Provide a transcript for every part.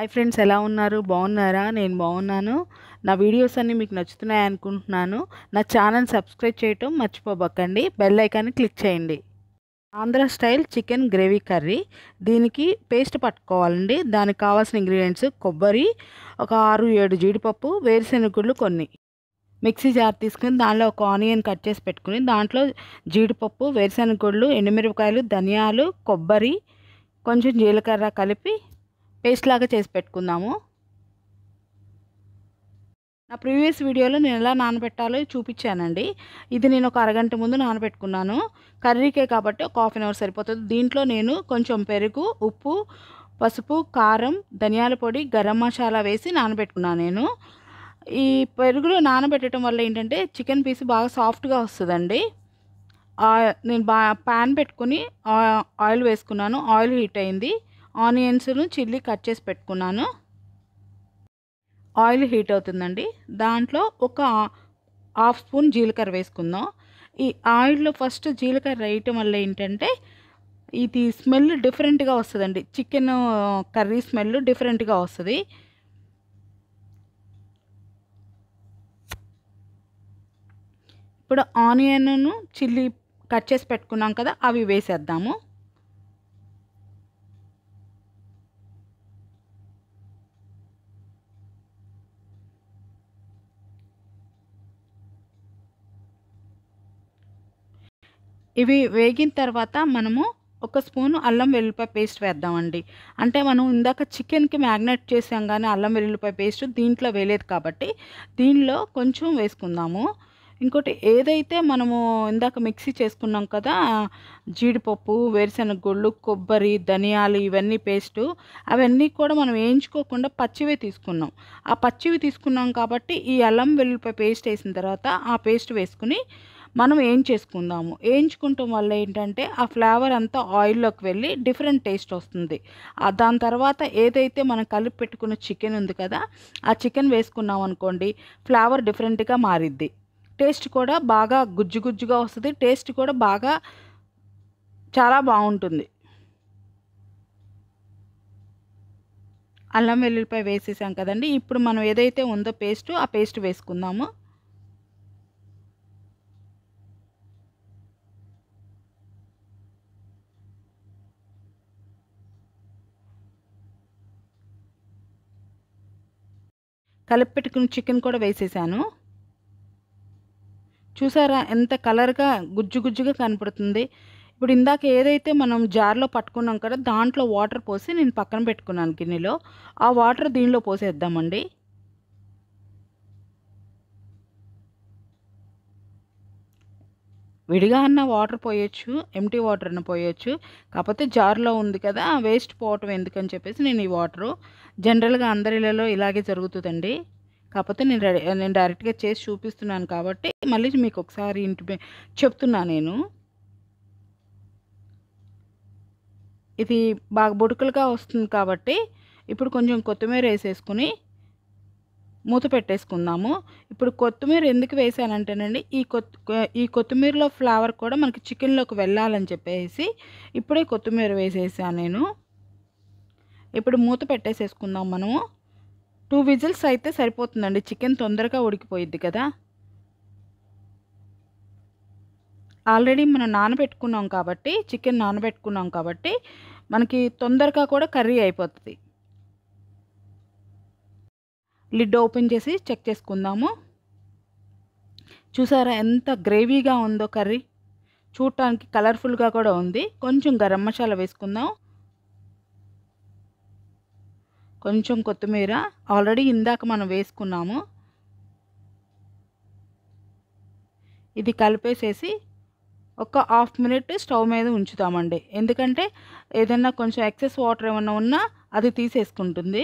hi friends ఎలా ఉన్నారు బాగున్నారా నేను బాగున్నాను నా వీడియోస్ అన్నీ మీకు నచ్చుతున్నాయి అనుకుంటున్నాను నా ఛానల్ సబ్స్క్రైబ్ చేయటం మర్చిపోబక్కండి బెల్ ఐకాన్ని క్లిక్ చేయండి Andhra style chicken gravy curry దీనికి పేస్ట్ పట్టుకోవాలండి దానికి కావాల్సిన ఇంగ్రీడియంట్స్ కొబ్బరి ఒక ఆరు ఏడు జీడిపప్పు వేరుశెనగుళ్ళు కొన్ని మిక్సీ జార్ తీసుకుని దానిలో ఒక ఆనియన్ కట్ చేసి పెట్టుకుని దాంట్లో జీడిపప్పు వేరుశెనగుళ్ళు ఎండుమిరపకాయలు ధనియాలు కొబ్బరి కొంచెం జీలకర్ర కలిపి పేస్ట్ లాగా చేసి పెట్టుకుందాము నా ప్రీవియస్ వీడియోలో నేను ఎలా నానబెట్టాలో చూపించానండి ఇది నేను ఒక అరగంట ముందు నానబెట్టుకున్నాను కర్రీకే కాబట్టి ఒక హాఫ్ అవర్ సరిపోతుంది దీంట్లో నేను కొంచెం పెరుగు ఉప్పు పసుపు కారం ధనియాల పొడి గరం మసాలా వేసి నానబెట్టుకున్నాను నేను ఈ పెరుగులో నానబెట్టడం వల్ల ఏంటంటే చికెన్ పీస్ బాగా సాఫ్ట్గా వస్తుందండి నేను బా ప్యాన్ పెట్టుకుని ఆయిల్ వేసుకున్నాను ఆయిల్ హీట్ అయింది ఆనియన్స్ను చిల్లీ కట్ చేసి పెట్టుకున్నాను ఆయిల్ హీట్ అవుతుందండి దాంట్లో ఒక హాఫ్ స్పూన్ జీలకర్ర వేసుకుందాం ఈ ఆయిల్లో ఫస్ట్ జీలకర్ర వేయటం వల్ల ఏంటంటే ఇది స్మెల్ డిఫరెంట్గా వస్తుందండి చికెన్ కర్రీ స్మెల్ డిఫరెంట్గా వస్తుంది ఇప్పుడు ఆనియన్ను చిల్లీ కట్ చేసి పెట్టుకున్నాం కదా అవి వేసేద్దాము ఇవి వేగిన తర్వాత మనము ఒక స్పూను అల్లం వెల్లుల్లిపాయ పేస్ట్ వేద్దామండి అంటే మనం ఇందాక చికెన్కి మ్యాగ్నేట్ చేసాం కానీ అల్లం వెల్లుల్లిపాయ పేస్ట్ దీంట్లో వేయలేదు కాబట్టి దీనిలో కొంచెం వేసుకుందాము ఇంకోటి ఏదైతే మనము ఇందాక మిక్సీ చేసుకున్నాం కదా జీడిపప్పు వేరుశనగ గుళ్ళు కొబ్బరి ధనియాలు ఇవన్నీ పేస్టు అవన్నీ కూడా మనం వేయించుకోకుండా పచ్చివే తీసుకున్నాం ఆ పచ్చివి తీసుకున్నాం కాబట్టి ఈ అల్లం వెల్లుల్లిపాయ పేస్ట్ వేసిన తర్వాత ఆ పేస్ట్ వేసుకుని మనం ఏం చేసుకుందాము వేయించుకుంటాం వల్ల ఏంటంటే ఆ ఫ్లేవర్ అంతా ఆయిల్లోకి వెళ్ళి డిఫరెంట్ టేస్ట్ వస్తుంది దాని తర్వాత ఏదైతే మనం కలిపి పెట్టుకున్న చికెన్ ఉంది కదా ఆ చికెన్ వేసుకున్నాం అనుకోండి ఫ్లేవర్ డిఫరెంట్గా మారిద్ది టేస్ట్ కూడా బాగా గుజ్జు గుజ్జుగా వస్తుంది టేస్ట్ కూడా బాగా చాలా బాగుంటుంది అల్లం వెల్లుల్లిపాయ వేసేసాం కదండి ఇప్పుడు మనం ఏదైతే ఉందో పేస్ట్ ఆ పేస్ట్ వేసుకుందాము కలిపి పెట్టుకున్న చికెన్ కూడా వేసేసాను చూసారా ఎంత కలర్గా గుజ్జు గుజ్జుగా కనపడుతుంది ఇప్పుడు ఇందాక ఏదైతే మనం జార్లో పట్టుకున్నాం కదా దాంట్లో వాటర్ పోసి నేను పక్కన పెట్టుకున్నాను గిన్నెలో ఆ వాటర్ దీనిలో పోసేద్దామండి విడిగా అన్న వాటర్ పోయొచ్చు ఎంటీ వాటర్ అన్న పోయొచ్చు కాకపోతే జార్లో ఉంది కదా వేస్ట్ పోవటం ఎందుకని చెప్పేసి నేను ఈ వాటరు జనరల్గా అందరిలలో ఇలాగే జరుగుతుందండి కాకపోతే నేను రెడీ నేను డైరెక్ట్గా చేసి చూపిస్తున్నాను కాబట్టి మళ్ళీ మీకు ఒకసారి ఇంటి చెప్తున్నా నేను ఇది బాగా బొడుకులుగా వస్తుంది కాబట్టి ఇప్పుడు కొంచెం కొత్తిమీర వేసేసుకుని మూత పెట్టేసుకుందాము ఇప్పుడు కొత్తిమీర ఎందుకు వేసానంటేనండి ఈ కొత్ ఈ కొత్తిమీరలో ఫ్లేవర్ కూడా మనకి చికెన్లోకి వెళ్ళాలని చెప్పేసి ఇప్పుడే కొత్తిమీర వేసేసాను నేను ఇప్పుడు మూత పెట్టేసేసుకుందాం మనము టూ విజిల్స్ అయితే సరిపోతుందండి చికెన్ తొందరగా ఉడికిపోయిద్ది కదా ఆల్రెడీ మనం నానబెట్టుకున్నాం కాబట్టి చికెన్ నానబెట్టుకున్నాం కాబట్టి మనకి తొందరగా కూడా కర్రీ అయిపోతుంది లిడ్ ఓపెన్ చేసి చెక్ చేసుకుందాము చూసారా ఎంత గ్రేవీగా ఉందో కర్రీ చూడటానికి కలర్ఫుల్గా కూడా ఉంది కొంచెం గరం మసాలా వేసుకుందాం కొంచెం కొత్తిమీర ఆల్రెడీ ఇందాక మనం వేసుకున్నాము ఇది కలిపేసేసి ఒక హాఫ్ మినిట్ స్టవ్ మీద ఉంచుతామండి ఎందుకంటే ఏదైనా కొంచెం ఎక్సెస్ వాటర్ ఏమైనా ఉన్నా అది తీసేసుకుంటుంది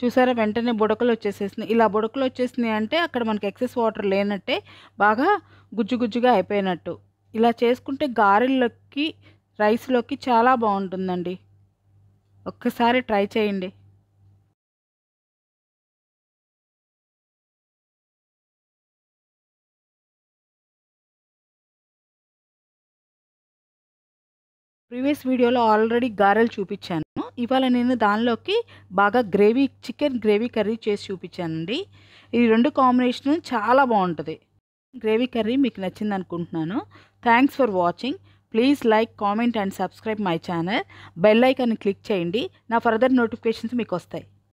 చూసారా వెంటనే బుడకలు వచ్చేసేసినాయి ఇలా బుడకలు వచ్చేసినాయి అంటే అక్కడ మనకి ఎక్సెస్ వాటర్ లేనట్టే బాగా గుజ్జు గుజ్జుగా అయిపోయినట్టు ఇలా చేసుకుంటే గారెల్లోకి రైస్లోకి చాలా బాగుంటుందండి ఒక్కసారి ట్రై చేయండి ప్రీవియస్ వీడియోలో ఆల్రెడీ గారెలు చూపించాను ఇవాళ నేను దానిలోకి బాగా గ్రేవీ చికెన్ గ్రేవీ కర్రీ చేసి చూపించానండి ఈ రెండు కాంబినేషన్ చాలా బాగుంటుంది గ్రేవీ కర్రీ మీకు నచ్చింది అనుకుంటున్నాను thanks for watching please like comment and subscribe my channel bell ఐకాన్ని క్లిక్ చేయండి నా ఫర్దర్ నోటిఫికేషన్స్ మీకు వస్తాయి